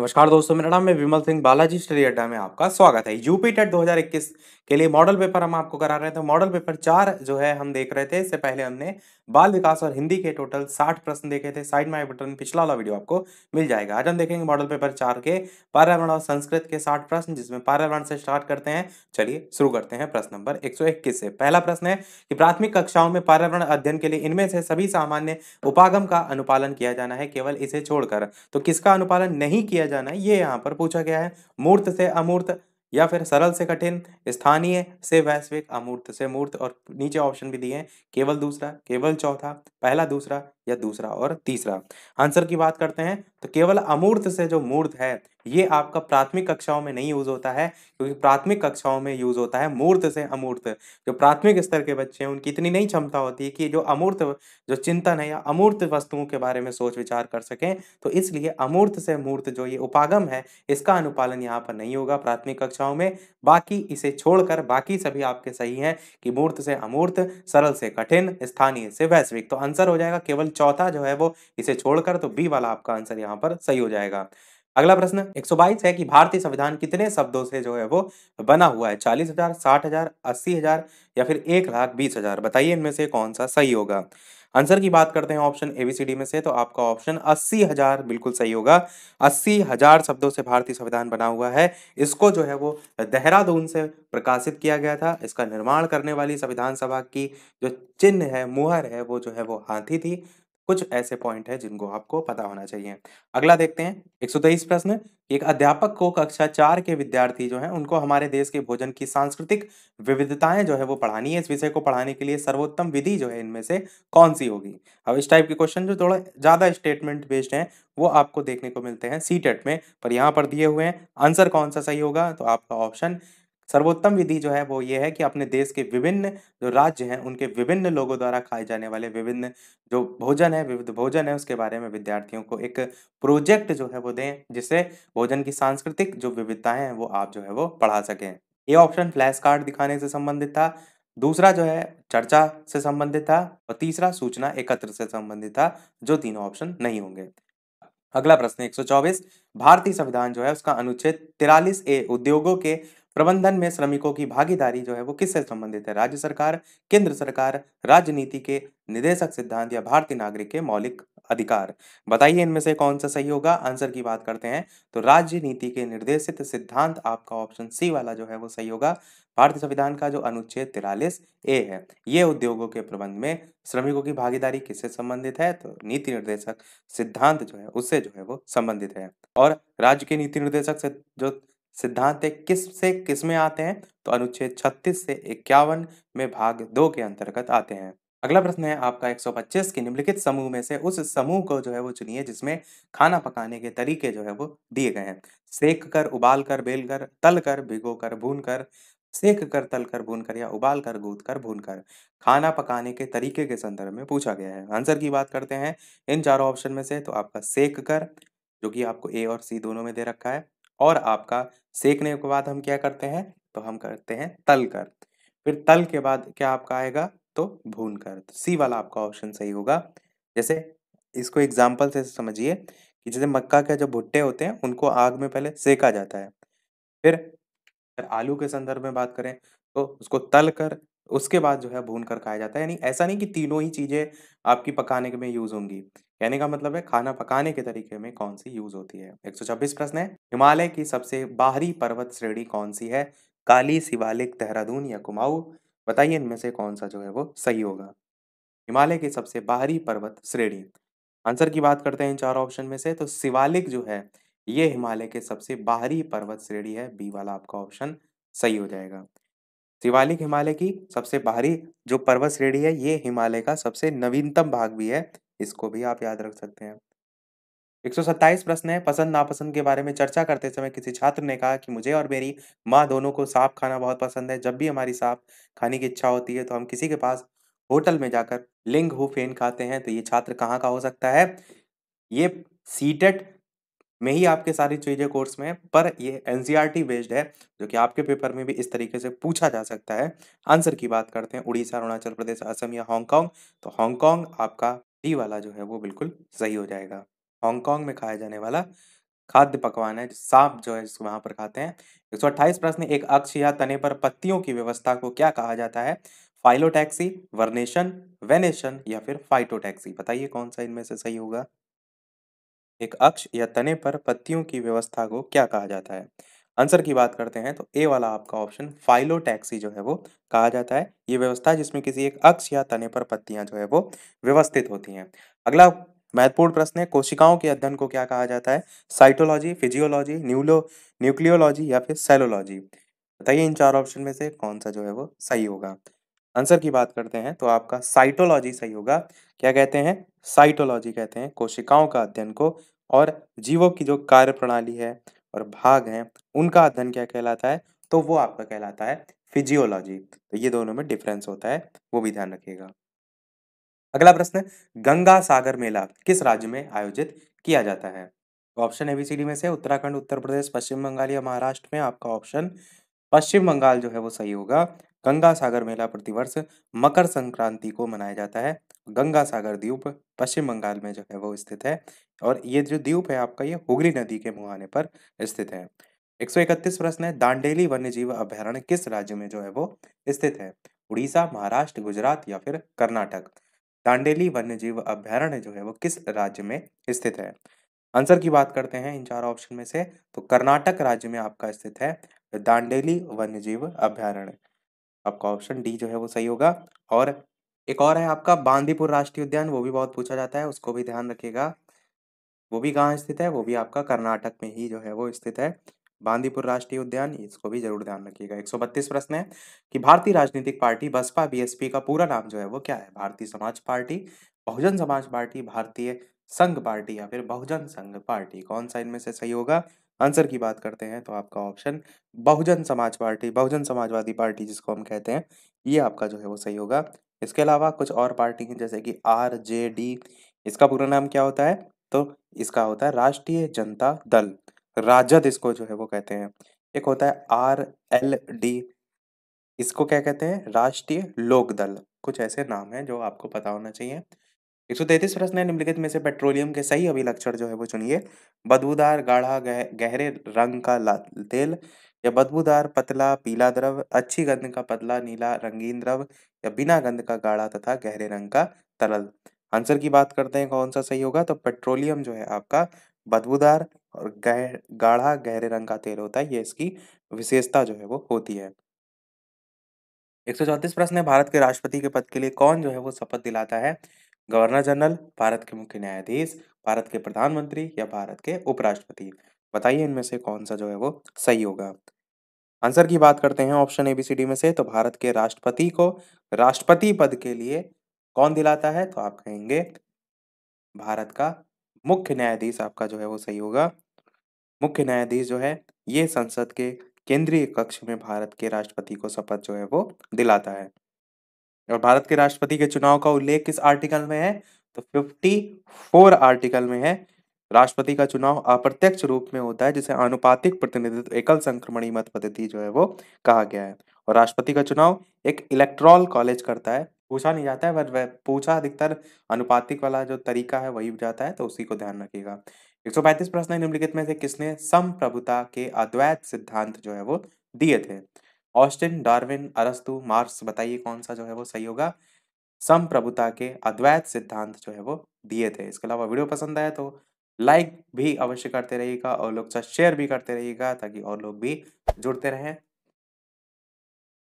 नमस्कार दोस्तों मेरा नाम है विमल सिंह बालाजी स्टडी अड्डा में आपका स्वागत है यूपी टेट 2021 के लिए मॉडल पेपर हम आपको करा रहे थे मॉडल पेपर चार जो है हम देख रहे थे इससे पहले हमने बाल विकास और हिंदी के टोटल 60 प्रश्न देखे थे साइड माई बटन पिछला वाला वीडियो आपको मिल जाएगा आज हम देखेंगे मॉडल पेपर चार के पर्यावरण और संस्कृत के साठ प्रश्न जिसमें पर्यावरण से स्टार्ट करते हैं चलिए शुरू करते हैं प्रश्न नंबर एक से पहला प्रश्न है कि प्राथमिक कक्षाओं में पर्यावरण अध्ययन के लिए इनमें से सभी सामान्य उपागम का अनुपालन किया जाना है केवल इसे छोड़कर तो किसका अनुपालन नहीं किया जाना है ये यहाँ पर पूछा गया है मूर्त से अमूर्त या फिर सरल से कठिन स्थानीय से वैश्विक अमूर्त से मूर्त और नीचे ऑप्शन भी दिए हैं केवल दूसरा केवल चौथा पहला दूसरा या दूसरा और तीसरा आंसर की बात करते हैं तो केवल अमूर्त से जो मूर्त है ये आपका प्राथमिक कक्षाओं में नहीं यूज़ होता है क्योंकि प्राथमिक कक्षाओं में यूज़ होता है मूर्त से अमूर्त जो प्राथमिक स्तर के बच्चे हैं उनकी इतनी नहीं क्षमता होती है कि जो अमूर्त जो चिंतन है या अमूर्त वस्तुओं के बारे में सोच विचार कर सकें तो इसलिए अमूर्त से मूर्त जो ये उपागम है इसका अनुपालन यहाँ पर नहीं होगा प्राथमिक कक्षाओं में बाकी इसे छोड़कर बाकी सभी आपके सही हैं कि मूर्त से अमूर्त सरल से कठिन स्थानीय से वैश्विक तो आंसर हो जाएगा केवल चौथा जो है वो इसे छोड़कर तो बी वाला आपका आंसर यहाँ पर सही हो जाएगा अगला प्रश्न 122 है कि भारतीय संविधान कितने शब्दों से जो है वो बना हुआ है चालीस हजार साठ हजार अस्सी हजार या फिर एक लाख बीस हजार बताइए इनमें से कौन सा सही होगा आंसर की बात करते हैं option A B C D में से तो आपका ऑप्शन अस्सी हजार बिल्कुल सही होगा अस्सी हजार शब्दों से भारतीय संविधान बना हुआ है इसको जो है वो देहरादून से प्रकाशित किया गया था इसका निर्माण करने वाली संविधान सभा की जो चिन्ह है मुहर है वो जो है वो हाथी थी कुछ ऐसे पॉइंट है जिनको आपको पता होना चाहिए अगला देखते हैं एक प्रश्न एक अध्यापक को कक्षा चार के विद्यार्थी जो हैं उनको हमारे देश के भोजन की सांस्कृतिक विविधताएं जो है वो पढ़ानी है इस विषय को पढ़ाने के लिए सर्वोत्तम विधि जो है इनमें से कौन सी होगी अब इस टाइप के क्वेश्चन जो थोड़ा ज़्यादा स्टेटमेंट बेस्ड हैं वो आपको देखने को मिलते हैं सी e में पर यहाँ पर दिए हुए हैं आंसर कौन सा सही होगा तो आपका ऑप्शन सर्वोत्तम विधि जो है वो ये है कि अपने देश के विभिन्न जो राज्य हैं उनके विभिन्न लोगों द्वारा खाए जाने वाले विभिन्न जो भोजन है विविध भोजन है उसके बारे में विद्यार्थियों को एक प्रोजेक्ट जो है वो दें जिससे भोजन की सांस्कृतिक जो विविधताएं हैं वो आप जो है वो पढ़ा सकें ये ऑप्शन फ्लैश कार्ड दिखाने से संबंधित था दूसरा जो है चर्चा से संबंधित था और तीसरा सूचना एकत्र से संबंधित था जो तीनों ऑप्शन नहीं होंगे अगला प्रश्न 124 भारतीय संविधान जो है उसका अनुच्छेद तिरालीस ए उद्योगों के प्रबंधन में श्रमिकों की भागीदारी जो है वो किससे संबंधित है राज्य सरकार केंद्र सरकार राजनीति के निदेशक सिद्धांत या भारतीय नागरिक के मौलिक अधिकार बताइए इनमें से कौन सा सही होगा आंसर की बात करते हैं तो राज्य नीति के निर्देशित सिद्धांत आपका ऑप्शन सी वाला जो है वो सही होगा भारतीय संविधान का जो अनुच्छेद तिरालीस ए है ये उद्योगों के प्रबंध में श्रमिकों की भागीदारी किससे संबंधित है तो नीति निर्देशक सिद्धांत जो है उससे जो है वो संबंधित है और राज्य के नीति निर्देशक से जो सिद्धांत किस से किस में आते हैं तो अनुच्छेद 36 से इक्यावन में भाग दो के अंतर्गत आते हैं अगला प्रश्न है आपका 125 के निम्नलिखित समूह में से उस समूह को जो है वो चुनिए जिसमें खाना पकाने के तरीके जो है वो दिए गए हैं सेक कर उबाल कर बेल कर तल कर भिगो कर भून कर सेक कर तल कर भून कर या उबाल कर गूद कर भून कर खाना पकाने के तरीके के संदर्भ में पूछा गया है आंसर की बात करते हैं इन चारों ऑप्शन में से तो आपका सेक कर जो कि आपको ए और सी दोनों में दे रखा है और आपका सेकने के बाद हम क्या करते हैं तो हम करते हैं तल कर फिर तल के बाद क्या आपका आएगा तो भून कर तो सी वाला आपका ऑप्शन सही होगा जैसे इसको एग्जाम्पल से समझिए कि जैसे मक्का के जो भुट्टे होते हैं उनको आग में पहले सेका जाता है फिर आलू के संदर्भ में बात करें तो उसको तल कर उसके बाद जो है भून कर खाया जाता है यानी ऐसा नहीं कि तीनों ही चीज़ें आपकी पकाने के में यूज़ होंगी कहने का मतलब है खाना पकाने के तरीके में कौन सी यूज होती है एक प्रश्न है हिमालय की सबसे बाहरी पर्वत श्रेणी कौन सी है काली शिवालिक देहरादून या कुमाऊ बताइए इनमें से कौन सा जो है वो सही होगा हिमालय की सबसे बाहरी पर्वत श्रेणी आंसर की बात करते हैं इन चार ऑप्शन में से तो शिवालिक जो है ये हिमालय के सबसे बाहरी पर्वत श्रेणी है बी वाला आपका ऑप्शन सही हो जाएगा शिवालिक हिमालय की सबसे बाहरी जो पर्वत श्रेणी है ये हिमालय का सबसे नवीनतम भाग भी है इसको भी आप याद रख सकते हैं एक प्रश्न है पसंद नापसंद के बारे में चर्चा करते समय किसी छात्र ने कहा कि मुझे और मेरी माँ दोनों को सांप खाना बहुत पसंद है जब भी हमारी सांप खाने की इच्छा होती है तो हम किसी के पास होटल में जाकर लिंग हु फेन खाते हैं तो ये छात्र कहाँ का हो सकता है ये सीटेट में ही आपके सारी चीज़ें कोर्स में पर ये एन बेस्ड e है जो कि आपके पेपर में भी इस तरीके से पूछा जा सकता है आंसर की बात करते हैं उड़ीसा अरुणाचल प्रदेश असम या हांगकांग तो हांगकांग आपका डी वाला जो है वो बिल्कुल सही हो जाएगा हांगकांग में खाया जाने वाला खाद्य पकवान है सांप जो है वहाँ पर खाते हैं एक सौ अट्ठाईस प्रश्न एक अक्ष या तने पर पत्तियों की व्यवस्था को क्या कहा जाता है फाइलोटैक्सी वर्नेशन वेनेशन या फिर फाइटोटैक्सी बताइए कौन सा इनमें से सही होगा एक अक्ष या तने पर पत्तियों की व्यवस्था को क्या कहा जाता है आंसर की बात करते हैं तो ए वाला आपका ऑप्शन फाइलोटैक्सी जो है वो कहा जाता है ये व्यवस्था जिसमें किसी एक अक्ष या तने पर पत्तियां जो है वो व्यवस्थित होती हैं अगला महत्वपूर्ण प्रश्न है कोशिकाओं के अध्ययन को क्या कहा जाता है साइटोलॉजी फिजियोलॉजी न्यूलो न्यूक्लियोलॉजी या फिर सेलोलॉजी बताइए इन चार ऑप्शन में से कौन सा जो है वो सही होगा आंसर की बात करते हैं तो आपका साइटोलॉजी सही होगा क्या कहते हैं साइटोलॉजी कहते हैं कोशिकाओं का अध्ययन को और जीवों की जो कार्य प्रणाली है और भाग हैं उनका अध्ययन क्या कहलाता है तो वो आपका कहलाता है फिजियोलॉजी तो ये दोनों में डिफरेंस होता है वो भी ध्यान रखिएगा अगला प्रश्न गंगा सागर मेला किस राज्य में आयोजित किया जाता है ऑप्शन एबीसीडी में से उत्तराखंड उत्तर प्रदेश पश्चिम बंगाल या महाराष्ट्र में आपका ऑप्शन पश्चिम बंगाल जो है वो सही होगा गंगा सागर मेला प्रतिवर्ष मकर संक्रांति को मनाया जाता है गंगा सागर द्वीप पश्चिम बंगाल में जो है वो स्थित है और ये जो द्वीप है आपका ये हुगली नदी के मुहाने पर स्थित है इकतीस प्रश्न है दांडेली वन्यजीव अभ्यारण्य किस राज्य में जो है वो स्थित है उड़ीसा महाराष्ट्र गुजरात या फिर कर्नाटक दांडेली वन्यजीव अभ्यारण्य जो है वो किस राज्य में स्थित है आंसर की बात करते हैं इन चार ऑप्शन में से तो कर्नाटक राज्य में आपका स्थित है दांडेली वन्यजीव अभ्यारण्य आपका ऑप्शन डी जो है वो सही होगा और एक और है आपका बांदीपुर राष्ट्रीय उद्यान वो भी बहुत पूछा जाता है उसको भी ध्यान रखिएगा वो भी कहाँ स्थित है वो भी आपका कर्नाटक में ही जो है वो स्थित है बांदीपुर राष्ट्रीय उद्यान इसको भी जरूर ध्यान रखिएगा 132 प्रश्न है कि भारतीय राजनीतिक पार्टी बसपा बीएसपी का पूरा नाम जो है वो क्या है भारतीय समाज पार्टी बहुजन समाज पार्टी भारतीय संघ पार्टी या फिर बहुजन संघ पार्टी कौन सा इनमें से सही होगा आंसर की बात करते हैं तो आपका ऑप्शन बहुजन समाज पार्टी बहुजन समाजवादी पार्टी जिसको हम कहते हैं ये आपका जो है वो सही होगा इसके अलावा कुछ और पार्टी हैं जैसे कि आर जे डी इसका पूरा नाम क्या होता है तो इसका होता है राष्ट्रीय जनता दल राजद इसको जो है वो कहते हैं एक होता है आर एल डी इसको क्या कहते हैं राष्ट्रीय लोक दल कुछ ऐसे नाम हैं जो आपको पता होना चाहिए एक सौ तैतीस प्रश्न है निम्नलिखित में से पेट्रोलियम के सही अभिलक्षण जो है वो चुनिए बदबूदार गाढ़ा गह, गहरे रंग का तेल या बदबूदार पतला पीला द्रव अच्छी गंध का पतला नीला रंगीन द्रव या बिना गंध का गाढ़ा तथा गहरे रंग का तरल आंसर की बात करते हैं कौन सा सही होगा तो पेट्रोलियम जो है आपका बदबूदार और गह गाढ़ा गहरे रंग का तेल होता है ये इसकी विशेषता जो है वो होती है एक सौ चौंतीस प्रश्न है भारत के राष्ट्रपति के पद के लिए कौन जो है वो शपथ दिलाता है गवर्नर जनरल भारत के मुख्य न्यायाधीश भारत के प्रधानमंत्री या भारत के उपराष्ट्रपति बताइए इनमें से कौन सा जो है वो सही होगा आंसर की बात करते हैं option A B C D में से तो भारत के राष्ट्रपति को राष्ट्रपति पद के लिए कौन दिलाता है तो आप कहेंगे भारत का मुख्य न्यायाधीश आपका जो है वो सही होगा मुख्य न्यायाधीश जो है ये संसद के केंद्रीय कक्ष में भारत के राष्ट्रपति को शपथ जो है वो दिलाता है और भारत के राष्ट्रपति के चुनाव का उल्लेख किस आर्टिकल में है तो 54 आर्टिकल में है राष्ट्रपति का चुनाव अप्रत्यक्ष रूप में होता है जिसे आनुपातिक प्रतिनिधित्व एकल संक्रमणी मत पद्धति जो है वो कहा गया है और राष्ट्रपति का चुनाव एक इलेक्ट्रॉल कॉलेज करता है पूछा नहीं जाता है बट वह पूछा अधिकतर अनुपातिक वाला जो तरीका है वही जाता है तो उसी को ध्यान रखिएगा 135 प्रश्न है निम्नलिखित में से किसने संप्रभुता के अद्वैत सिद्धांत जो है वो दिए थे ऑस्टिन डार्विन अरस्तु मार्क्स बताइए कौन सा जो है वो सही होगा संप्रभुता के अद्वैत सिद्धांत जो है वो दिए थे इसके अलावा वीडियो पसंद आया तो लाइक भी अवश्य करते रहिएगा और लोग साथ शेयर भी करते रहिएगा ताकि और लोग भी जुड़ते रहें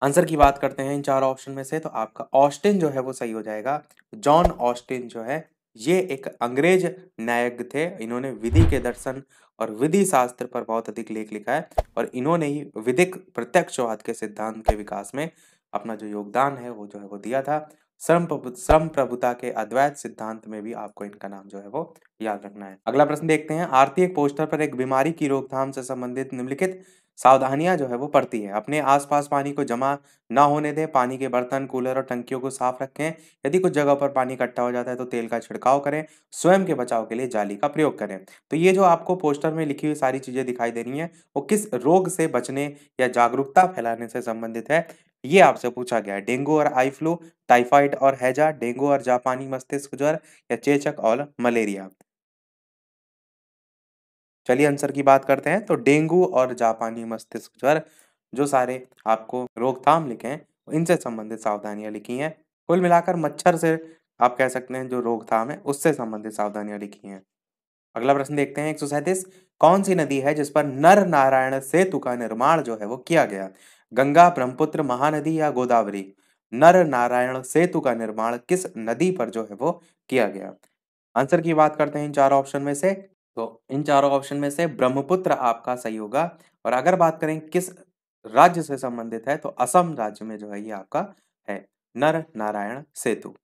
आंसर की बात करते हैं इन चार ऑप्शन में से तो आपका ऑस्टिन जो है वो सही हो जाएगा जॉन ऑस्टिन जो है ये एक अंग्रेज न्यायज्ञ थे इन्होंने विधि के दर्शन और विधि शास्त्र पर बहुत अधिक लेख लिखा है और इन्होंने ही विधिक प्रत्यक्षवाद के सिद्धांत के विकास में अपना जो योगदान है वो जो है वो दिया था श्रम श्रम प्रभुता के अद्वैत सिद्धांत में भी आपको इनका नाम जो है वो याद रखना है अगला प्रश्न देखते हैं आरती एक पोस्टर पर एक बीमारी की रोकथाम से संबंधित निम्नलिखित सावधानियां जो है वो पड़ती है अपने आसपास पानी को जमा ना होने दें पानी के बर्तन कूलर और टंकियों को साफ रखें यदि कुछ जगह पर पानी इकट्ठा हो जाता है तो तेल का छिड़काव करें स्वयं के बचाव के लिए जाली का प्रयोग करें तो ये जो आपको पोस्टर में लिखी हुई सारी चीज़ें दिखाई दे रही है वो किस रोग से बचने या जागरूकता फैलाने से संबंधित है ये आपसे पूछा गया है डेंगू और आई फ्लू टाइफाइड और हैजा डेंगू और जापानी मस्तिष्क ज्वर या चेचक और मलेरिया चलिए आंसर की बात करते हैं तो डेंगू और जापानी मस्तिष्क ज्वर जो सारे आपको रोकथाम लिखे हैं इनसे संबंधित सावधानियां लिखी हैं कुल मिलाकर मच्छर से आप कह सकते हैं जो रोकथाम है उससे संबंधित सावधानियां लिखी हैं अगला प्रश्न देखते हैं एक कौन सी नदी है जिस पर नर नारायण सेतु का निर्माण जो है वो किया गया गंगा ब्रह्मपुत्र महानदी या गोदावरी नर नारायण सेतु का निर्माण किस नदी पर जो है वो किया गया आंसर की बात करते हैं इन चार ऑप्शन में से तो इन चारों ऑप्शन में से ब्रह्मपुत्र आपका सही होगा और अगर बात करें किस राज्य से संबंधित है तो असम राज्य में जो है ये आपका है नर नारायण सेतु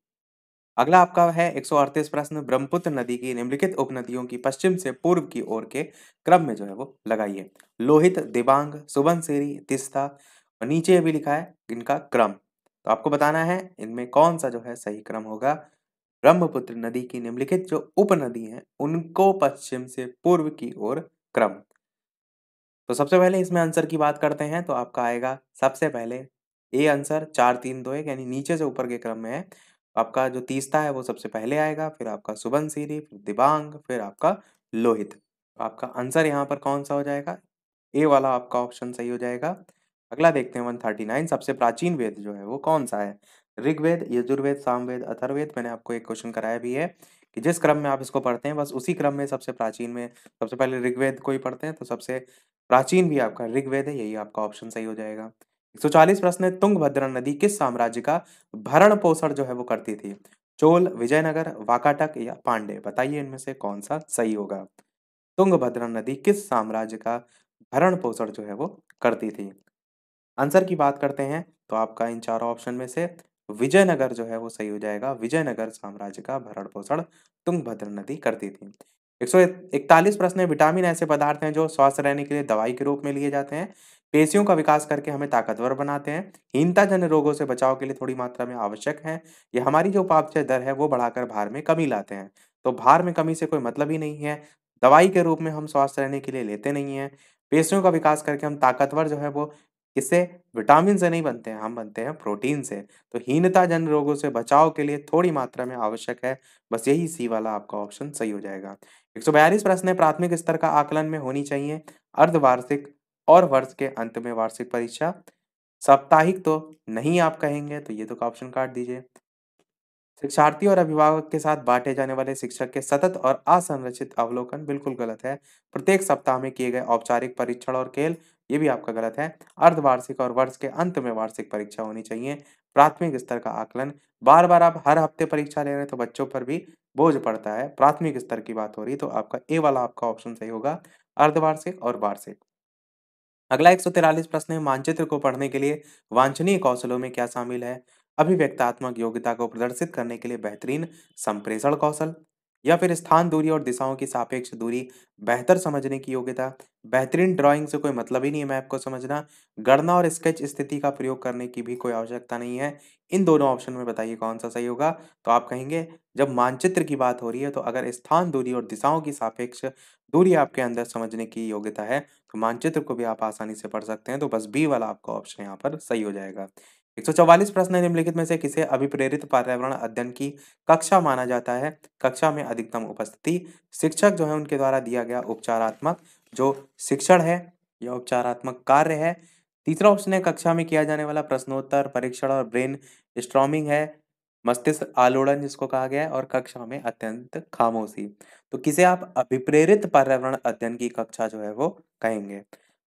अगला आपका है एक प्रश्न ब्रह्मपुत्र नदी की निम्नलिखित उपनदियों की पश्चिम से पूर्व की ओर के क्रम में जो है वो लगाइए लोहित दिबांग सुबनसेरी तिस्ता और नीचे भी लिखा है इनका क्रम तो आपको बताना है इनमें कौन सा जो है सही क्रम होगा ब्रह्मपुत्र नदी की निम्नलिखित जो उपनदी हैं उनको पश्चिम से पूर्व की ओर क्रम तो सबसे पहले इसमें आंसर की बात करते हैं तो आपका आएगा सबसे पहले ए आंसर चार तीन दो एक यानी नीचे से ऊपर के क्रम में है आपका जो तीसता है वो सबसे पहले आएगा फिर आपका सुबनसिरी फिर दिबांग फिर आपका लोहित आपका आंसर यहाँ पर कौन सा हो जाएगा ए वाला आपका ऑप्शन सही हो जाएगा अगला देखते हैं वन थर्टी नाइन सबसे प्राचीन वेद जो है वो कौन सा है ऋग्वेद यजुर्वेद सामवेद अथर्वेद मैंने आपको एक क्वेश्चन कराया भी है कि जिस क्रम में आप इसको पढ़ते हैं बस उसी क्रम में सबसे प्राचीन में सबसे पहले ऋग्वेद को ही पढ़ते हैं तो सबसे प्राचीन भी आपका ऋग्वेद है यही आपका ऑप्शन सही हो जाएगा 140 प्रश्न है तुंग भद्रा नदी किस साम्राज्य का भरण पोषण जो है वो करती थी चोल विजयनगर वाकाटक या पांडे बताइए इनमें से कौन सा सही होगा तुंग भद्रा नदी किस साम्राज्य का भरण पोषण जो है वो करती थी आंसर की बात करते हैं तो आपका इन चारों ऑप्शन में से विजयनगर जो है वो सही हो जाएगा विजयनगर साम्राज्य का भरण पोषण तुंगभद्र नदी करती थी एक सौ इकतालीस प्रश्न विटामिन ऐसे पदार्थ हैं जो स्वस्थ रहने के लिए दवाई के रूप में लिए जाते हैं पेशियों का विकास करके हमें ताकतवर बनाते हैं हीनता हीनताजन रोगों से बचाव के लिए थोड़ी मात्रा में आवश्यक है ये हमारी जो उपापचय दर है वो बढ़ाकर भार में कमी लाते हैं तो भार में कमी से कोई मतलब ही नहीं है दवाई के रूप में हम स्वस्थ रहने के लिए लेते नहीं हैं पेशियों का विकास करके हम ताकतवर जो है वो किससे विटामिन से नहीं बनते हैं हम बनते हैं प्रोटीन से तो हीनता जन रोगों से बचाव के लिए थोड़ी मात्रा में आवश्यक है बस यही सी वाला आपका ऑप्शन सही हो जाएगा एक प्रश्न है प्राथमिक स्तर का आकलन में होनी चाहिए अर्धवार्षिक और वर्ष के अंत में वार्षिक परीक्षा साप्ताहिक तो नहीं आप कहेंगे तो ये तो ऑप्शन काट दीजिए शिक्षार्थी और अभिभावक के साथ बांटे जाने वाले शिक्षक के सतत और असंरचित अवलोकन बिल्कुल गलत है प्रत्येक सप्ताह में किए गए औपचारिक परीक्षण और खेल ये भी आपका गलत है अर्धवार्षिक और वर्ष के अंत में वार्षिक परीक्षा होनी चाहिए प्राथमिक स्तर का आकलन बार बार आप हर हफ्ते परीक्षा ले रहे हैं तो बच्चों पर भी बोझ पड़ता है प्राथमिक स्तर की बात हो रही है तो आपका ए वाला आपका ऑप्शन सही होगा अर्धवार्षिक और वार्षिक अगला एक प्रश्न है मानचित्र को पढ़ने के लिए वांछनीय कौशलों में क्या शामिल है अभिव्यक्तात्मक योग्यता को प्रदर्शित करने के लिए बेहतरीन संप्रेषण कौशल या फिर स्थान दूरी और दिशाओं की सापेक्ष दूरी बेहतर समझने की योग्यता बेहतरीन ड्राइंग से कोई मतलब ही नहीं है मैप को समझना गणना और स्केच स्थिति का प्रयोग करने की भी कोई आवश्यकता नहीं है इन दोनों ऑप्शन में बताइए कौन सा सही होगा तो आप कहेंगे जब मानचित्र की बात हो रही है तो अगर स्थान दूरी और दिशाओं की सापेक्ष दूरी आपके अंदर समझने की योग्यता है तो मानचित्र को भी आप आसानी से पढ़ सकते हैं तो बस बी वाला आपका ऑप्शन यहाँ पर सही हो जाएगा 144 प्रश्न निम्नलिखित में से किसे अभिप्रेरित पर्यावरण अध्ययन की कक्षा माना जाता है कक्षा में अधिकतम उपस्थिति शिक्षक जो है उनके द्वारा दिया गया उपचारात्मक जो शिक्षण है या उपचारात्मक कार्य है तीसरा ऑप्शन है कक्षा में किया जाने वाला प्रश्नोत्तर परीक्षण और ब्रेन स्ट्रॉमिंग है मस्तिष्क आलोड़न जिसको कहा गया है और कक्षा में अत्यंत खामोशी तो किसे आप अभिप्रेरित पर्यावरण अध्ययन की कक्षा जो है वो कहेंगे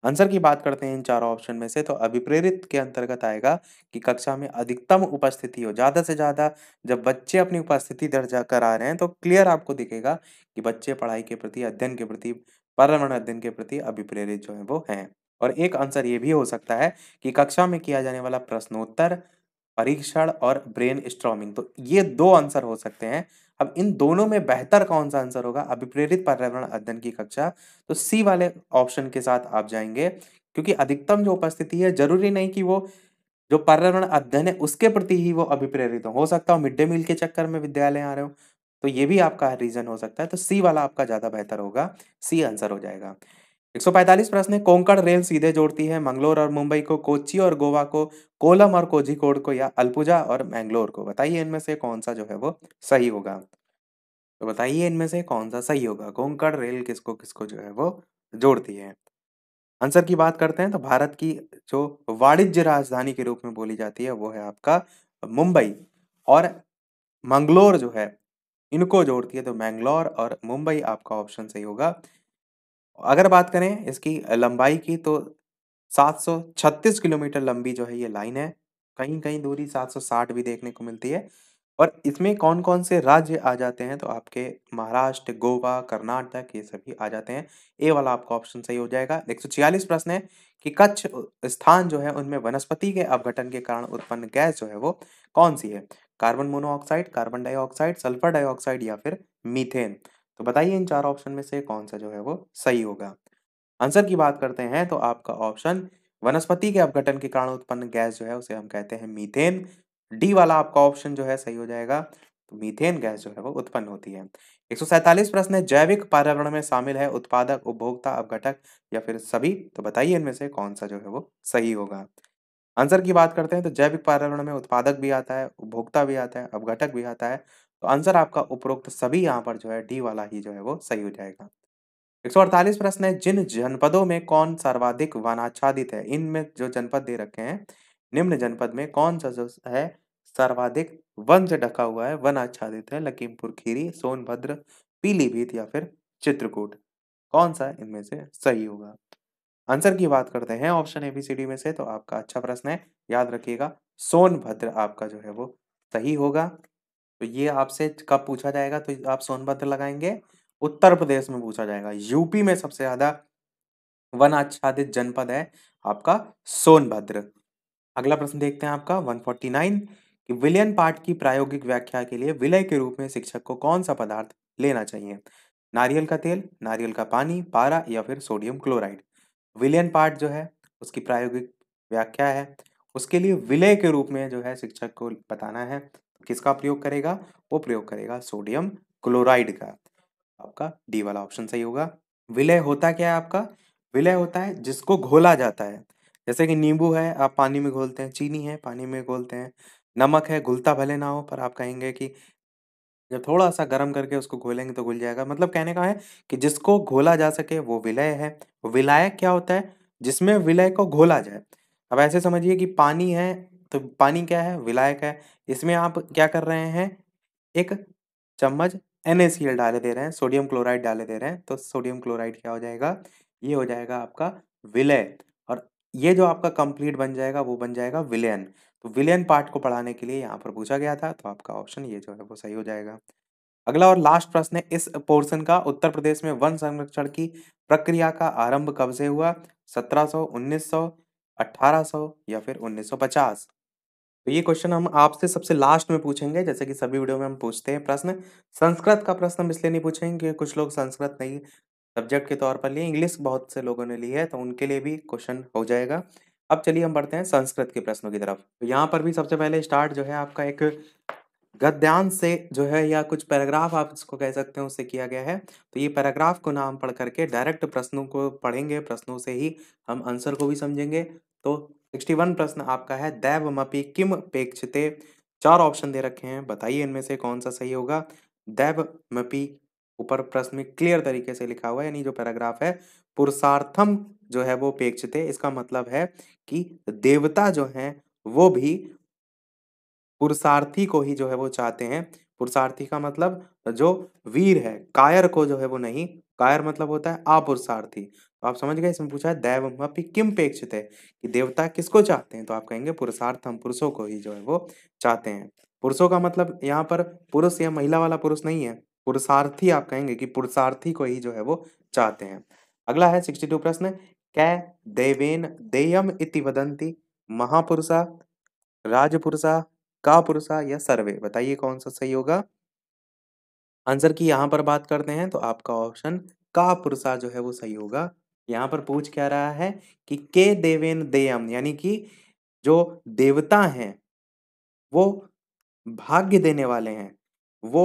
आंसर की बात करते हैं इन चारों ऑप्शन में से तो अभिप्रेरित के अंतर्गत आएगा कि कक्षा में अधिकतम उपस्थिति हो ज़्यादा से ज़्यादा जब बच्चे अपनी उपस्थिति दर्ज करा रहे हैं तो क्लियर आपको दिखेगा कि बच्चे पढ़ाई के प्रति अध्ययन के प्रति पर्यावरण अध्ययन के प्रति अभिप्रेरित जो है वो है और एक आंसर ये भी हो सकता है कि कक्षा में किया जाने वाला प्रश्नोत्तर परीक्षण और ब्रेन स्ट्रॉमिंग तो ये दो आंसर हो सकते हैं अब इन दोनों में बेहतर कौन सा आंसर होगा अभिप्रेरित पर्यावरण अध्ययन की कक्षा तो सी वाले ऑप्शन के साथ आप जाएंगे क्योंकि अधिकतम जो उपस्थिति है जरूरी नहीं कि वो जो पर्यावरण अध्ययन है उसके प्रति ही वो अभिप्रेरित हो सकता हो मिड डे मील के चक्कर में विद्यालय आ रहे हो तो ये भी आपका रीजन हो सकता है तो सी वाला आपका ज्यादा बेहतर होगा सी आंसर हो जाएगा 145 प्रश्न है कोंकण रेल सीधे जोड़ती है मंगलोर और मुंबई को कोची और गोवा को कोलम और कोझिकोड को या अल्पुजा और मैंगलोर को बताइए इनमें से कौन सा जो है वो सही होगा तो बताइए इनमें से कौन सा सही होगा कोंकण रेल किसको किसको जो है वो जोड़ती है आंसर की बात करते हैं तो भारत की जो वाणिज्य राजधानी के रूप में बोली जाती है वो है आपका मुंबई और मंगलोर जो है इनको जोड़ती है तो मैंगलोर और मुंबई आपका ऑप्शन सही होगा अगर बात करें इसकी लंबाई की तो 736 किलोमीटर लंबी जो है ये लाइन है कहीं कहीं दूरी 760 भी देखने को मिलती है और इसमें कौन कौन से राज्य आ जाते हैं तो आपके महाराष्ट्र गोवा कर्नाटक ये सभी आ जाते हैं ए वाला आपका ऑप्शन सही हो जाएगा एक प्रश्न है कि कच्छ स्थान जो है उनमें वनस्पति के अवघटन के कारण उत्पन्न गैस जो है वो कौन सी है carbon monoxide carbon dioxide sulphur dioxide या फिर मीथेन तो बताइए इन चार ऑप्शन में से कौन सा जो है वो सही होगा आंसर की बात करते हैं तो आपका ऑप्शन वनस्पति के अपघटन के कारण उत्पन्न गैस जो है उसे हम कहते हैं मीथेन डी वाला आपका ऑप्शन जो है सही हो जाएगा तो मीथेन गैस जो है वो उत्पन्न होती है एक प्रश्न है जैविक पर्यावरण में शामिल है उत्पादक उपभोक्ता अपघटक या फिर सभी तो बताइए इनमें से कौन सा जो है वो सही होगा आंसर की बात करते हैं तो जैविक पर्यावरण में उत्पादक भी आता है उपभोक्ता भी आता है अपघटक भी आता है तो आंसर आपका उपरोक्त सभी यहाँ पर जो है डी वाला ही जो है वो सही हो जाएगा एक प्रश्न है जिन जनपदों में कौन सर्वाधिक वनाच्छादित है इनमें जो जनपद दे रखे हैं निम्न जनपद में कौन सा जो है सर्वाधिक वन से ढका हुआ है वन आच्छादित है लखीमपुर खीरी सोनभद्र पीलीभीत या फिर चित्रकूट कौन सा इनमें से सही होगा आंसर की बात करते हैं option A B C D में से तो आपका अच्छा प्रश्न है याद रखिएगा सोनभद्र आपका जो है वो सही होगा तो ये आपसे कब पूछा जाएगा तो आप सोनभद्र लगाएंगे उत्तर प्रदेश में पूछा जाएगा यूपी में सबसे ज्यादा वन आच्छादित जनपद है आपका सोनभद्र अगला प्रश्न देखते हैं आपका 149 कि विलयन पाठ की प्रायोगिक व्याख्या के लिए विलय के रूप में शिक्षक को कौन सा पदार्थ लेना चाहिए नारियल का तेल नारियल का पानी पारा या फिर सोडियम क्लोराइड विलियन पार्ट जो है उसकी प्रायोगिक व्याख्या है उसके लिए विलय के रूप में जो है शिक्षक को बताना है किसका प्रयोग करेगा वो प्रयोग करेगा सोडियम क्लोराइड का आपका डी वाला ऑप्शन सही होगा विलय होता क्या है आपका विलय होता है जिसको घोला जाता है जैसे कि नींबू है आप पानी में घोलते हैं चीनी है पानी में घोलते हैं नमक है घुलता भले ना हो पर आप कहेंगे कि जब थोड़ा सा गर्म करके उसको घोलेंगे तो घुल जाएगा मतलब कहने का है कि जिसको घोला जा सके वो विलय है विलायक क्या होता है जिसमें विलय को घोला जाए अब ऐसे समझिए कि पानी है तो पानी क्या है विलायक है इसमें आप क्या कर रहे हैं एक चम्मच एन डाले दे रहे हैं सोडियम क्लोराइड डाले दे रहे हैं तो सोडियम क्लोराइड क्या हो जाएगा ये हो जाएगा आपका विलय और ये जो आपका कंप्लीट बन जाएगा वो बन जाएगा विलयन तो विलयन पार्ट को पढ़ाने के लिए यहाँ पर पूछा गया था तो आपका ऑप्शन ये जो है वो सही हो जाएगा अगला और लास्ट प्रश्न है इस पोर्शन का उत्तर प्रदेश में वन संरक्षण की प्रक्रिया का आरंभ कब से हुआ सत्रह सौ या फिर उन्नीस तो ये क्वेश्चन हम आपसे सबसे लास्ट में पूछेंगे जैसे कि सभी वीडियो में हम पूछते हैं प्रश्न संस्कृत का प्रश्न हम इसलिए नहीं पूछेंगे क्योंकि कुछ लोग संस्कृत नहीं सब्जेक्ट के तौर पर लिए इंग्लिश बहुत से लोगों ने ली है तो उनके लिए भी क्वेश्चन हो जाएगा अब चलिए हम बढ़ते हैं संस्कृत के प्रश्नों की तरफ तो यहाँ पर भी सबसे पहले स्टार्ट जो है आपका एक गद्यांश से जो है या कुछ पैराग्राफ आप इसको कह सकते हैं उससे किया गया है तो ये पैराग्राफ को नाम पढ़ करके डायरेक्ट प्रश्नों को पढ़ेंगे प्रश्नों से ही हम आंसर को भी समझेंगे तो सिक्सटी वन प्रश्न आपका है दैव मपी किम पेक्षते चार ऑप्शन दे रखे हैं बताइए इनमें से कौन सा सही होगा दैव मपी ऊपर प्रश्न में क्लियर तरीके से लिखा हुआ है यानी जो पैराग्राफ है पुरुषार्थम जो है वो पेक्षते इसका मतलब है कि देवता जो है वो भी पुरुषार्थी को ही जो है वो चाहते हैं पुरुषार्थी का मतलब जो वीर है कायर को जो है वो नहीं कायर मतलब होता है अपुरुषार्थी आप समझ गए इसमें पूछा है दैव अपनी किम पेक्षित है कि देवता किसको चाहते हैं तो आप कहेंगे पुरुषार्थ हम पुरुषों को ही जो है वो चाहते हैं पुरुषों का मतलब यहाँ पर पुरुष या महिला वाला पुरुष नहीं है पुरुषार्थी आप कहेंगे कि पुरुषार्थी को ही जो है वो चाहते हैं अगला है सिक्सटी टू प्रश्न कै देवेन देयम इति वदंती महापुरुषा राजपुरुषा का पुरुषा या सर्वे बताइए कौन सा सही होगा आंसर की यहाँ पर बात करते हैं तो आपका ऑप्शन का पुरुषा जो है वो सही होगा यहाँ पर पूछ क्या रहा है कि के देवेन देयम यानी कि जो देवता हैं वो भाग्य देने वाले हैं वो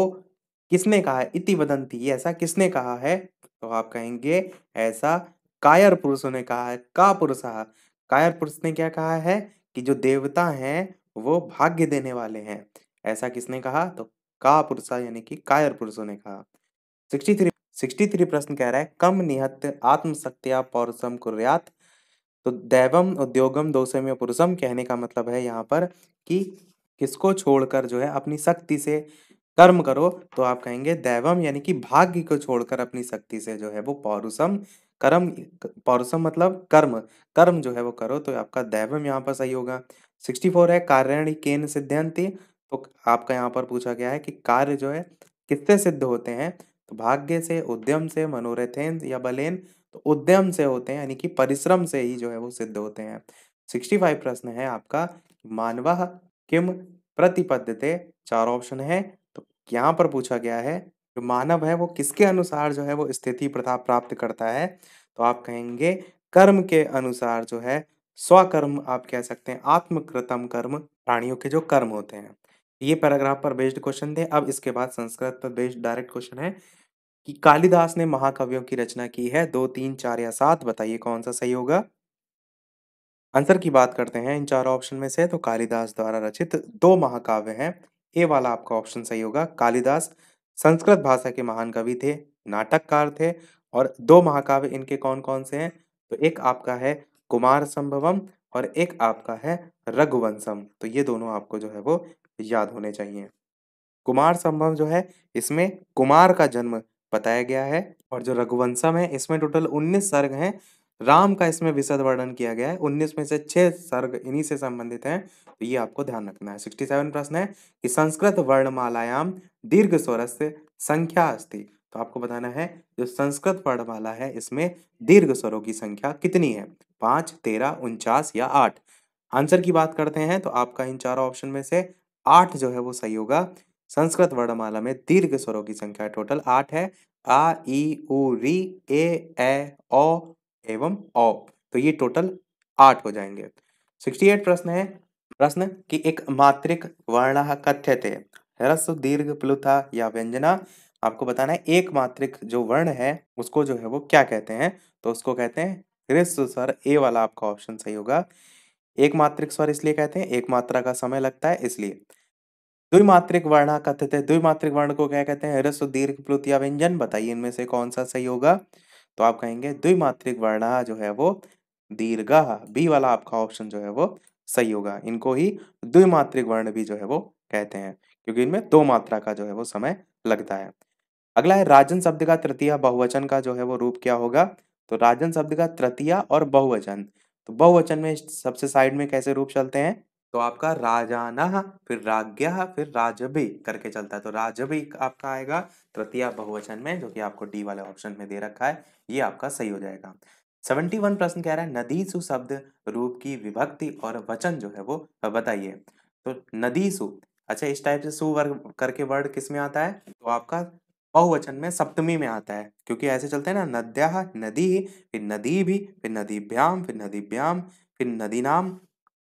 किसने कहा है इति वदंती ये ऐसा किसने कहा है तो आप कहेंगे ऐसा कायर पुरुषों ने कहा है का पुरुष हाँ। कायर पुरुष ने क्या कहा है कि जो देवता हैं वो भाग्य देने वाले हैं ऐसा किसने कहा तो का पुरुषा यानी कि कायर पुरुषों ने कहा सिक्सटी थ्री सिक्सटी थ्री प्रश्न कह रहा है कम निहत आत्मशक्तिया पौरुषम कुर्यात तो दैवम उद्योगम दोषम्य पुरुषम कहने का मतलब है यहाँ पर कि किसको छोड़कर जो है अपनी शक्ति से कर्म करो तो आप कहेंगे दैवम यानी कि भाग्य को छोड़कर अपनी शक्ति से जो है वो पौरुषम कर्म पौरुषम मतलब कर्म कर्म जो है वो करो तो आपका दैवम यहाँ पर सही होगा सिक्सटी फोर है कार्याणी केन सिद्धांति तो आपका यहाँ पर पूछा गया है कि कार्य जो है कितने सिद्ध होते हैं तो भाग्य से उद्यम से मनोरथेन या बलेन तो उद्यम से होते हैं यानी कि परिश्रम से ही जो है वो सिद्ध होते हैं सिक्सटी फाइव प्रश्न है आपका मानव किम प्रतिपद्यते चार ऑप्शन है तो यहाँ पर पूछा गया है जो मानव है वो किसके अनुसार जो है वो स्थिति प्रथा प्राप्त करता है तो आप कहेंगे कर्म के अनुसार जो है स्वकर्म आप कह सकते हैं आत्मकृतम कर्म प्राणियों के जो कर्म होते हैं ये पैराग्राफ पर बेस्ड क्वेश्चन थे अब इसके बाद संस्कृत पर बेस्ड डायरेक्ट क्वेश्चन है कि कालिदास ने महाकवियों की रचना की है दो तीन चार या सात बताइए कौन सा सही होगा आंसर की बात करते हैं इन चार ऑप्शन में से तो कालिदास द्वारा रचित दो महाकाव्य हैं ए वाला आपका ऑप्शन सही होगा कालिदास संस्कृत भाषा के महान कवि थे नाटककार थे और दो महाकाव्य इनके कौन कौन से हैं तो एक आपका है कुमार संभवम और एक आपका है रघुवंशम तो ये दोनों आपको जो है वो याद होने चाहिए कुमार संभव जो है इसमें कुमार का जन्म बताया गया है और जो रघुवंशम है इसमें टोटल 19 सर्ग हैं राम का इसमें विशद वर्णन किया गया है 19 में से छह सर्ग इन्हीं से संबंधित हैं तो ये आपको ध्यान रखना है 67 प्रश्न है कि संस्कृत वर्णमालायाम दीर्घ स्वरस्य संख्या अस्थि तो आपको बताना है जो संस्कृत वर्णमाला है इसमें दीर्घ स्वरों की संख्या कितनी है पाँच तेरह उनचास या आठ आंसर की बात करते हैं तो आपका इन चारों ऑप्शन में से आठ जो है वो सही होगा संस्कृत वर्णमाला में दीर्घ स्वरों की संख्या टोटल आठ है आ ई उ री ए ए ओ एवं ओ तो ये टोटल आठ हो जाएंगे सिक्सटी एट प्रश्न है प्रश्न कि एक मात्रिक वर्ण कथ्य थे ह्रस्व दीर्घ प्लुथा या व्यंजना आपको बताना है एक मात्रिक जो वर्ण है उसको जो है वो क्या कहते हैं तो उसको कहते हैं ह्रस्व सर ए वाला आपका ऑप्शन सही होगा एक मात्रिक स्वर इसलिए कहते हैं एक मात्रा का समय लगता है इसलिए द्विमात्रिक वर्ण कथित है द्विमात्रिक वर्ण को क्या कहते हैं ह्रस्व दीर्घ प्लुत या व्यंजन बताइए इनमें से कौन सा सही होगा तो आप कहेंगे द्विमात्रिक वर्ण जो है वो दीर्घ बी वाला आपका ऑप्शन जो है वो सही होगा इनको ही द्विमात्रिक वर्ण भी जो है वो कहते हैं क्योंकि इनमें दो मात्रा का जो है वो समय लगता है अगला है राजन शब्द का तृतीय बहुवचन का जो है वो रूप क्या होगा तो राजन शब्द का तृतीय और बहुवचन तो बहुवचन में सबसे साइड में कैसे रूप चलते हैं तो आपका राजाना फिर राज्ञा फिर राजबी करके चलता है तो राजबी आपका आएगा तृतीय बहुवचन में जो कि आपको डी वाले ऑप्शन में दे रखा है ये आपका सही हो जाएगा सेवेंटी वन प्रश्न कह रहा है नदीसु शब्द रूप की विभक्ति और वचन जो है वो बताइए तो नदीसु अच्छा इस टाइप से सु वर्ग करके वर्ड किस में आता है तो आपका बहुवचन में सप्तमी में आता है क्योंकि ऐसे चलते हैं ना नद्या नदी फिर नदी भी फिर नदीभ्याम फिर नदीभ्याम फिर नदी नाम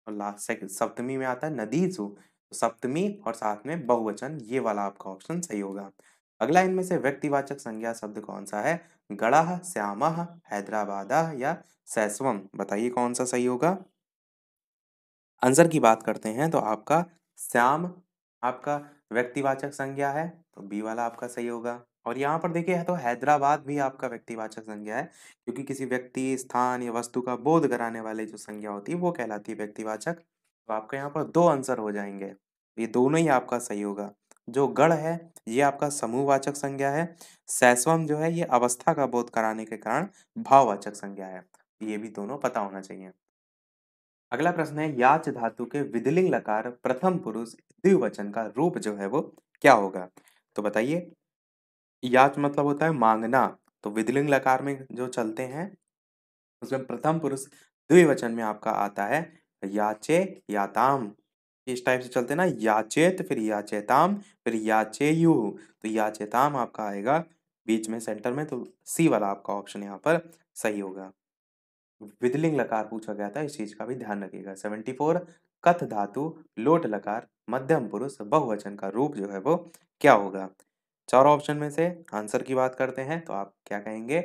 और लास्ट सप्तमी में आता है नदी जो तो सप्तमी और साथ में बहुवचन ये वाला आपका ऑप्शन सही होगा अगला इनमें से व्यक्तिवाचक संज्ञा शब्द कौन सा है गढ़ाह श्याम हैदराबाद या सैसवम बताइए कौन सा सही होगा आंसर की बात करते हैं तो आपका श्याम आपका व्यक्तिवाचक संज्ञा है तो बी वाला आपका सही होगा और यहाँ पर देखिए है तो हैदराबाद भी आपका व्यक्तिवाचक संज्ञा है क्योंकि किसी व्यक्ति स्थान या वस्तु का बोध कराने वाले जो संज्ञा होती है वो कहलाती है व्यक्तिवाचक तो आपका यहाँ पर दो आंसर हो जाएंगे ये दोनों ही आपका सही होगा जो गढ़ है ये आपका समूहवाचक संज्ञा है सैस्वम जो है ये अवस्था का बोध कराने के कारण भाववाचक संज्ञा है ये भी दोनों पता होना चाहिए अगला प्रश्न है याच धातु के विधिलिंग लकार प्रथम पुरुष द्विवचन का रूप जो है वो क्या होगा तो बताइए याच तो मतलब होता है मांगना तो विधलिंग लकार में जो चलते हैं उसमें प्रथम पुरुष द्विवचन में आपका आता है याचे याताम इस टाइप से चलते ना याचेत फिर याचेताम फिर याचे यू तो याचेताम आपका आएगा बीच में सेंटर में तो सी वाला आपका ऑप्शन यहाँ पर सही होगा विदलिंग लकार पूछा गया था इस चीज का भी ध्यान रखिएगा सेवेंटी फोर कथ धातु लोट लकार मध्यम पुरुष बहुवचन का रूप जो है वो क्या होगा चार ऑप्शन में से आंसर की बात करते हैं तो आप क्या कहेंगे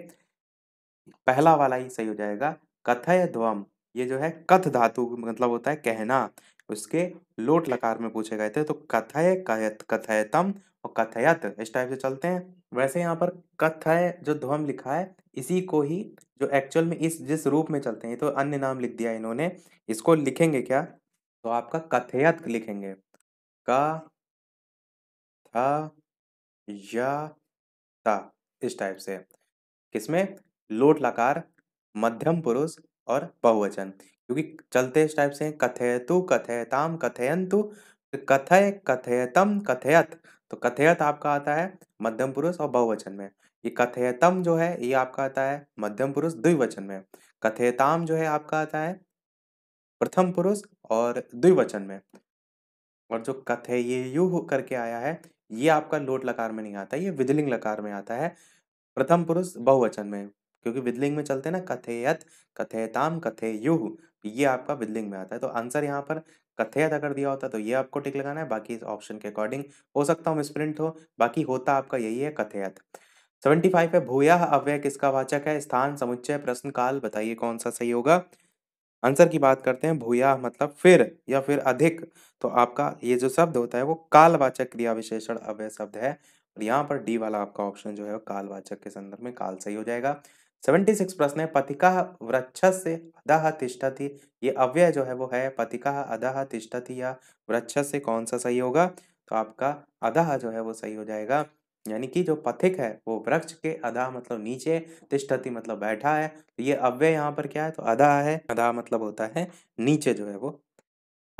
पहला वाला ही सही हो जाएगा कथय ध्वम ये जो है कथ धातु मतलब होता है कहना उसके लोट लकार में पूछे गए थे तो कथय कहत कथयतम और कथयत इस टाइप से चलते हैं वैसे यहाँ पर कथय जो ध्वम लिखा है इसी को ही जो एक्चुअल में इस जिस रूप में चलते हैं तो अन्य नाम लिख दिया इन्होंने इसको लिखेंगे क्या तो आपका कथयत लिखेंगे का था या ता इस टाइप से किसमें लोट लकार मध्यम पुरुष और बहुवचन क्योंकि चलते इस टाइप से कथयतु कथयताम कथयंतु कथय कथयतम कथयत तो कथयत आपका आता है मध्यम पुरुष और बहुवचन में ये कथयतम जो है ये आपका आता है मध्यम पुरुष द्विवचन में कथयताम जो है आपका आता है प्रथम पुरुष और द्विवचन में और जो कथ है ये यू करके आया है ये आपका लोट लकार में नहीं आता ये विधलिंग लकार में आता है प्रथम पुरुष बहुवचन में क्योंकि विदलिंग में चलते ना कथेयत कथेताम कथे युह ये आपका विधलिंग में आता है तो आंसर यहाँ पर कथेयत अगर दिया होता तो ये आपको टिक लगाना है बाकी इस ऑप्शन के अकॉर्डिंग हो सकता हूँ स्प्रिंट हो बाकी होता आपका यही है कथेयत सेवेंटी फाइव है भूया अव्यय किसका वाचक है स्थान समुच्चय प्रश्न काल बताइए कौन सा सही होगा आंसर की बात करते हैं भूया मतलब फिर या फिर अधिक तो आपका ये जो शब्द होता है वो कालवाचक क्रिया विशेषण अवय शब्द है और यहाँ पर डी वाला आपका ऑप्शन जो है वो कालवाचक के संदर्भ में काल सही हो जाएगा सेवेंटी सिक्स प्रश्न है पथिका वृक्ष से अदाह तिष्ठति ये अव्यय जो है वो है पथिका अदाह तिष्ठति या वृक्ष से कौन सा सही होगा तो आपका अदाह जो है वो सही हो जाएगा यानी कि जो पथिक है वो वृक्ष के अधा मतलब नीचे तिष्ठति मतलब बैठा है तो ये अव्य यहाँ पर क्या है तो अधा है अधा मतलब होता है नीचे जो है वो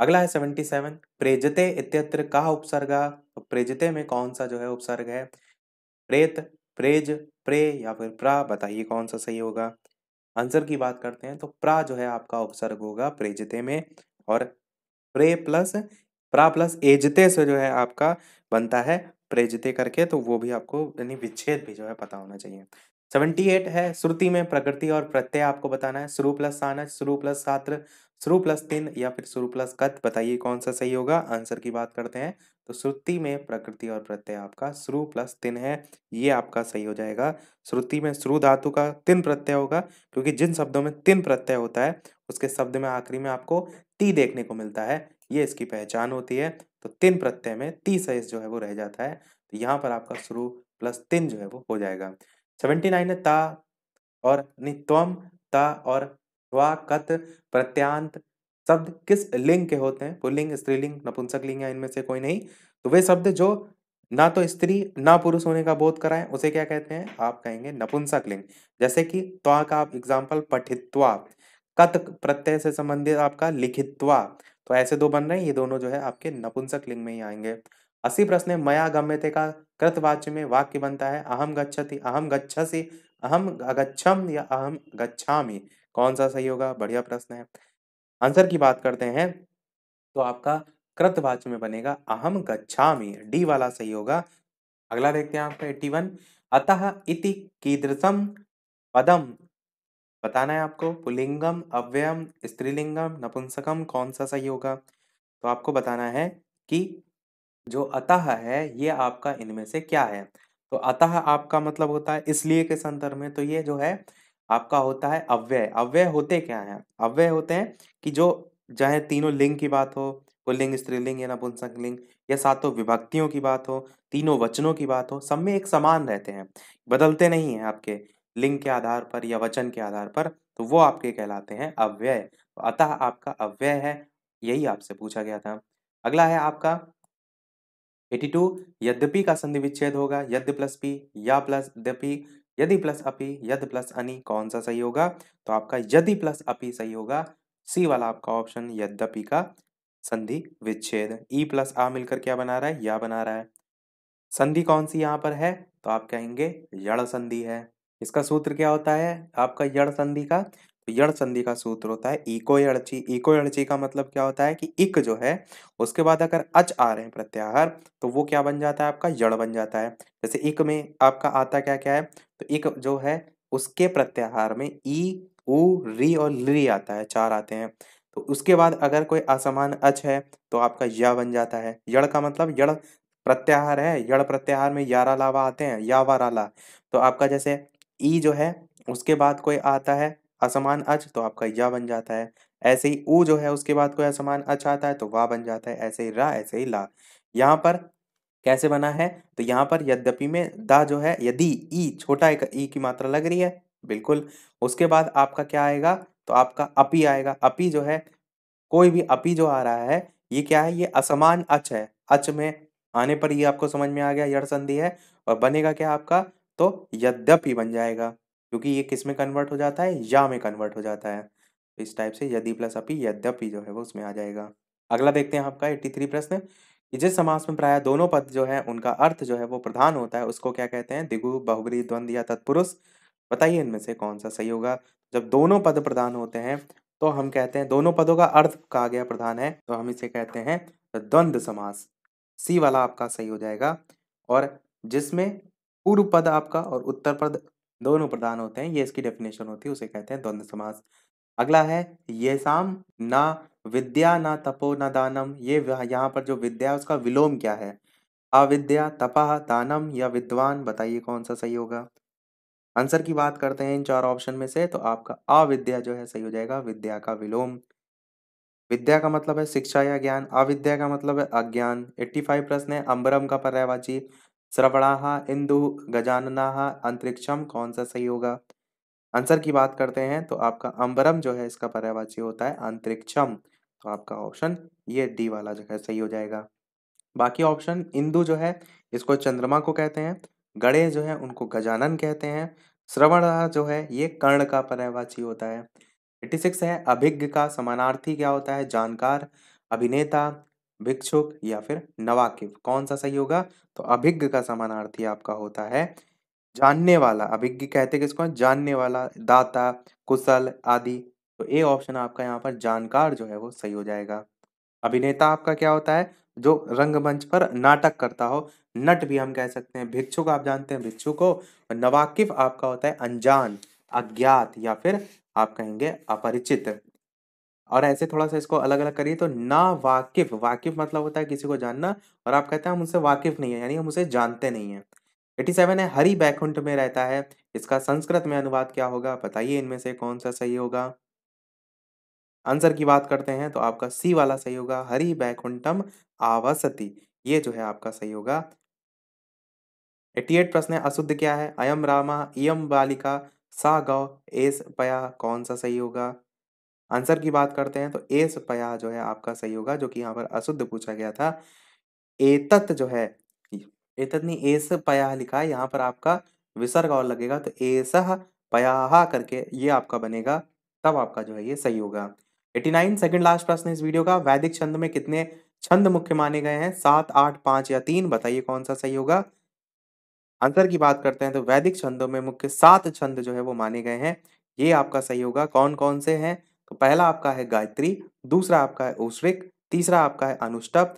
अगला है सेवेंटी सेवन प्रेजते इत्यत्र का उपसर्ग तो प्रेजते में कौन सा जो है उपसर्ग है प्रेत प्रेज प्रे या फिर प्रा बताइए कौन सा सही होगा आंसर की बात करते हैं तो प्रा जो है आपका उपसर्ग होगा प्रेजते में और प्रे प्लस प्रा प्लस एजते से जो है आपका बनता है प्रेजते करके तो वो भी आपको यानी विच्छेद भी जो है पता होना चाहिए सेवेंटी एट है श्रुति में प्रकृति और प्रत्यय आपको बताना है शुरू प्लस सानच शुरू प्लस सात्र शुरू प्लस तीन या फिर शुरू प्लस कत बताइए कौन सा सही होगा आंसर की बात करते हैं तो श्रुति में प्रकृति और प्रत्यय आपका शुरू प्लस तीन है ये आपका सही हो जाएगा श्रुति में श्रु धातु का तीन प्रत्यय होगा क्योंकि जिन शब्दों में तीन प्रत्यय होता है उसके शब्द में आखिरी में आपको ती देखने को मिलता है ये इसकी पहचान होती है तो तीन प्रत्यय में तीस एस जो है वो रह जाता है तो यहाँ पर आपका शुरू प्लस तीन जो है वो हो जाएगा सेवेंटी नाइन है ता और नित्वम ता और त्वा प्रत्यांत शब्द किस लिंग के होते हैं पुलिंग स्त्रीलिंग नपुंसक लिंग या इनमें से कोई नहीं तो वे शब्द जो ना तो स्त्री ना पुरुष होने का बोध कराए उसे क्या कहते हैं आप कहेंगे नपुंसक लिंग जैसे कि त्वा का आप एग्जाम्पल पठित्वा कत प्रत्यय से संबंधित आपका लिखित्वा तो ऐसे दो बन रहे हैं ये दोनों जो है आपके नपुंसक लिंग में ही आएंगे अस्सी प्रश्न है मया गम्यते का कृतवाच्य में वाक्य बनता है अहम गच्छति अहम गच्छसी अहम अगच्छम या अहम गच्छामी कौन सा सही होगा बढ़िया प्रश्न है आंसर की बात करते हैं तो आपका कृतवाच्य में बनेगा अहम गच्छामी डी वाला सही होगा अगला देखते हैं आपका एट्टी वन अतः इति कीदृशम पदम बताना है आपको पुलिंगम अव्ययम स्त्रीलिंगम नपुंसकम कौन सा सही होगा तो आपको बताना है कि जो अतः है ये आपका इनमें से क्या है तो अतः आपका मतलब होता है इसलिए के संदर्भ में तो ये जो है आपका होता है अव्यय अव्यय होते क्या है अव्यय होते हैं कि जो चाहे तीनों लिंग की बात हो पुल्लिंग स्त्रीलिंग या नपुंसक लिंग या सातों विभक्तियों की बात हो तीनों वचनों की बात हो सब में एक समान रहते हैं बदलते नहीं हैं आपके लिंग के आधार पर या वचन के आधार पर तो वो आपके कहलाते हैं अव्यय तो अतः आपका अव्यय है यही आपसे पूछा गया था अगला है आपका 82 यद्यपि का संधि विच्छेद होगा यद्य प्लस पी या प्लस दपी यदि प्लस अपी यद प्लस अनि कौन सा सही होगा तो आपका यदि प्लस अपी सही होगा सी वाला आपका ऑप्शन यद्यपि का संधि विच्छेद ई प्लस आ मिलकर क्या बना रहा है या बना रहा है संधि कौन सी यहाँ पर है तो आप कहेंगे यड़ संधि है इसका सूत्र क्या होता है आपका यड़ संधि का तो यड़ संधि का सूत्र होता है इको यड़ची इको यड़ची का मतलब क्या होता है कि इक जो है उसके बाद अगर अच आ रहे हैं प्रत्याहार तो वो क्या बन जाता है आपका यड़ बन जाता है जैसे इक में आपका आता क्या क्या है तो इक जो है उसके प्रत्याहार में ई उ री और ली आता है चार आते हैं तो उसके बाद अगर कोई असमान अच है तो आपका या बन जाता है यड़ का मतलब यड़ प्रत्याहार है यड़ प्रत्याहार में यारा लावा आते हैं या वाराला तो आपका जैसे ई जो है उसके बाद कोई आता है असमान अच तो आपका या बन जाता है ऐसे ही ऊ जो है उसके बाद कोई असमान अच आता है तो वा बन जाता है ऐसे ही रा ऐसे ही ला यहाँ पर कैसे बना है तो यहाँ पर यद्यपि में दा जो है यदि ई छोटा एक ई की मात्रा लग रही है बिल्कुल उसके बाद आपका क्या आएगा तो आपका अपी आएगा अपी जो है कोई भी अपी जो आ रहा है ये क्या है ये असमान अच है अच में आने पर ये आपको समझ में आ गया यड़ संधि है और बनेगा क्या आपका तो यद्यपि बन जाएगा क्योंकि ये किस में कन्वर्ट हो जाता है या में कन्वर्ट हो जाता है तो इस टाइप से यदि प्लस अपि यद्यपि जो है वो उसमें आ जाएगा अगला देखते हैं आपका एट्टी थ्री प्रश्न कि जिस समास में प्राय दोनों पद जो है उनका अर्थ जो है वो प्रधान होता है उसको क्या कहते हैं दिगु बहुबरी द्वंद या तत्पुरुष बताइए इनमें से कौन सा सही होगा जब दोनों पद प्रधान होते हैं तो हम कहते हैं दोनों पदों का अर्थ कहा गया प्रधान है तो हम इसे कहते हैं द्वंद्व समास सी वाला आपका सही हो जाएगा और जिसमें पूर्व पद आपका और उत्तर पद दोनों प्रधान होते हैं ये इसकी डेफिनेशन होती है उसे कहते हैं द्वंद्व समास अगला है ये साम ना विद्या ना तपो ना दानम ये यहाँ पर जो विद्या है उसका विलोम क्या है अविद्या तपा दानम या विद्वान बताइए कौन सा सही होगा आंसर की बात करते हैं इन चार ऑप्शन में से तो आपका अविद्या जो है सही हो जाएगा विद्या का विलोम विद्या का मतलब है शिक्षा या ज्ञान अविद्या का मतलब है अज्ञान 85 प्रश्न है अम्बरम का पर्यायवाची श्रवणाह इंदु गजाननाः अंतरिक्षम कौन सा सही होगा आंसर की बात करते हैं तो आपका अंबरम जो है इसका पर्यावाची होता है अंतरिक्षम तो आपका ऑप्शन ये डी वाला जो है सही हो जाएगा बाकी ऑप्शन इंदु जो है इसको चंद्रमा को कहते हैं गणेश जो है उनको गजानन कहते हैं श्रवण जो है ये कर्ण का पर्यावाची होता है एट्टी सिक्स है अभिज्ञ का समानार्थी क्या होता है जानकार अभिनेता भिक्षुक या फिर नवाकिफ कौन सा सही होगा तो अभिज्ञ का समानार्थी आपका होता है जानने वाला अभिज्ञ कहते किसको जानने वाला दाता कुशल आदि तो ए ऑप्शन आपका यहाँ पर जानकार जो है वो सही हो जाएगा अभिनेता आपका क्या होता है जो रंगमंच पर नाटक करता हो नट भी हम कह सकते हैं भिक्षुक आप जानते हैं भिक्षु को नवाकिफ आपका होता है अनजान अज्ञात या फिर आप कहेंगे अपरिचित और ऐसे थोड़ा सा इसको अलग अलग करिए तो ना वाकिफ वाकिफ मतलब होता है किसी को जानना और आप कहते हैं हम उनसे वाकिफ नहीं है यानी हम उसे जानते नहीं हैं एटी सेवन है हरी बैकुंठ में रहता है इसका संस्कृत में अनुवाद क्या होगा बताइए इनमें से कौन सा सही होगा आंसर की बात करते हैं तो आपका सी वाला सही होगा हरी बैकुंठम आवसती ये जो है आपका सही होगा एट्टी एट प्रश्न है अशुद्ध क्या है अयम रामा इम बालिका सा गौ एस पया कौन सा सही होगा आंसर की बात करते हैं तो एस पया जो है आपका सही होगा जो कि यहाँ पर अशुद्ध पूछा गया था एतत जो है एतत नहीं एस पया लिखा है यहाँ पर आपका विसर्ग और लगेगा तो एस पयाहा करके ये आपका बनेगा तब आपका जो है ये सही होगा 89 सेकेंड लास्ट प्रश्न इस वीडियो का वैदिक छंद में कितने छंद मुख्य माने गए हैं सात आठ पांच या तीन बताइए कौन सा सही होगा आंसर की बात करते हैं तो वैदिक छंदों में मुख्य सात छंद जो है वो माने गए हैं ये आपका सही होगा कौन कौन से हैं तो पहला आपका है गायत्री दूसरा आपका है ओश्रिक तीसरा आपका है अनुष्टप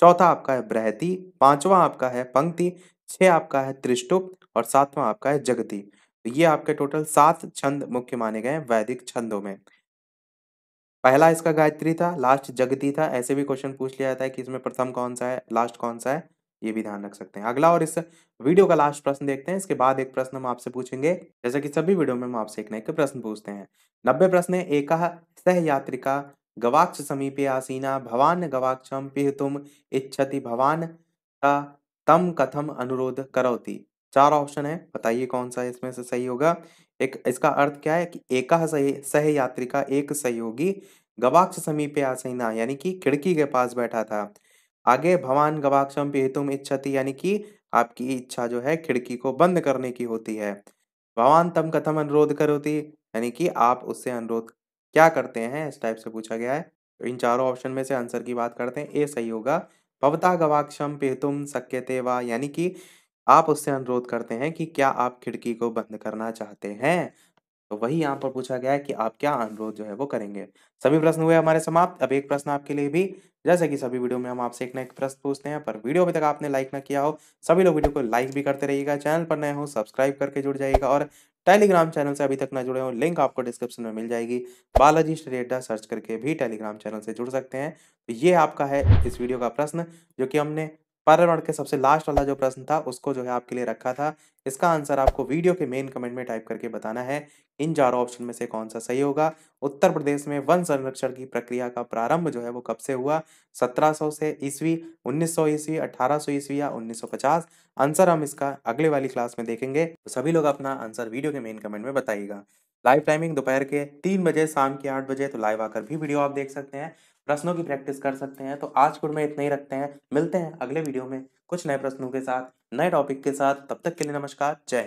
चौथा आपका है बृहती पांचवा आपका है पंक्ति छः आपका है त्रिष्टुप और सातवां आपका है जगति तो ये आपके टोटल सात छंद मुख्य माने गए वैदिक छंदों में पहला इसका गायत्री था लास्ट जगती था ऐसे भी क्वेश्चन पूछ लिया जाता है कि इसमें प्रथम कौन सा है लास्ट कौन सा है ये भी ध्यान रख सकते हैं अगला और इस वीडियो का लास्ट प्रश्न देखते हैं इसके बाद एक प्रश्न हम आपसे पूछेंगे जैसे कि सभी वीडियो में हम आपसे एक नए प्रश्न पूछते हैं नब्बे प्रश्न एक सह यात्रिका गवाक्ष समीपे आसीना भवान गवाक्षम पिहतुम इच्छति भवान का तम कथम अनुरोध करोती चार ऑप्शन है बताइए कौन सा इसमें से सही होगा एक इसका अर्थ क्या है कि एक सह यात्रिका एक सहयोगी गवाक्ष समीपे आसीना यानी कि खिड़की के पास बैठा था आगे भवान गवाक्षम पिहितुम इच्छति यानी कि आपकी इच्छा जो है खिड़की को बंद करने की होती है भवान तम कथम अनुरोध करोति यानी कि आप उससे अनुरोध क्या करते हैं इस टाइप से पूछा गया है तो इन चारों ऑप्शन में से आंसर की बात करते हैं ए सही होगा भवता गवाक्षम पिहितुम शक्यते वा यानी कि आप उससे अनुरोध करते हैं कि क्या आप खिड़की को बंद करना चाहते हैं तो वही यहाँ पर पूछा गया है कि आप क्या अनुरोध जो है वो करेंगे सभी प्रश्न हुए हमारे समाप्त अब एक प्रश्न आपके लिए भी जैसे कि सभी वीडियो में हम आपसे एक ना एक प्रश्न पूछते हैं पर वीडियो अभी तक आपने लाइक ना किया हो सभी लोग वीडियो को लाइक भी करते रहिएगा चैनल पर नए हो सब्सक्राइब करके जुड़ जाइएगा और टेलीग्राम चैनल से अभी तक ना जुड़े हो लिंक आपको डिस्क्रिप्शन में मिल जाएगी बालाजी स्टेडेटा सर्च करके भी टेलीग्राम चैनल से जुड़ सकते हैं तो ये आपका है इस वीडियो का प्रश्न जो कि हमने पैरल राउंड के सबसे लास्ट वाला जो प्रश्न था उसको जो है आपके लिए रखा था इसका आंसर आपको वीडियो के मेन कमेंट में टाइप करके बताना है इन चारों ऑप्शन में से कौन सा सही होगा उत्तर प्रदेश में वन संरक्षण की प्रक्रिया का प्रारंभ जो है वो कब से हुआ 1700 से ईस्वी 1900 ईस्वी सौ ईस्वी या 1950 आंसर हम इसका अगले वाली क्लास में देखेंगे तो सभी लोग अपना आंसर वीडियो के मेन कमेंट में बताइएगा लाइव टाइमिंग दोपहर के तीन बजे शाम के आठ बजे तो लाइव आकर भी वीडियो आप देख सकते हैं प्रश्नों की प्रैक्टिस कर सकते हैं तो आज कुड में इतना ही रखते हैं मिलते हैं अगले वीडियो में कुछ नए प्रश्नों के साथ नए टॉपिक के साथ तब तक के लिए नमस्कार जय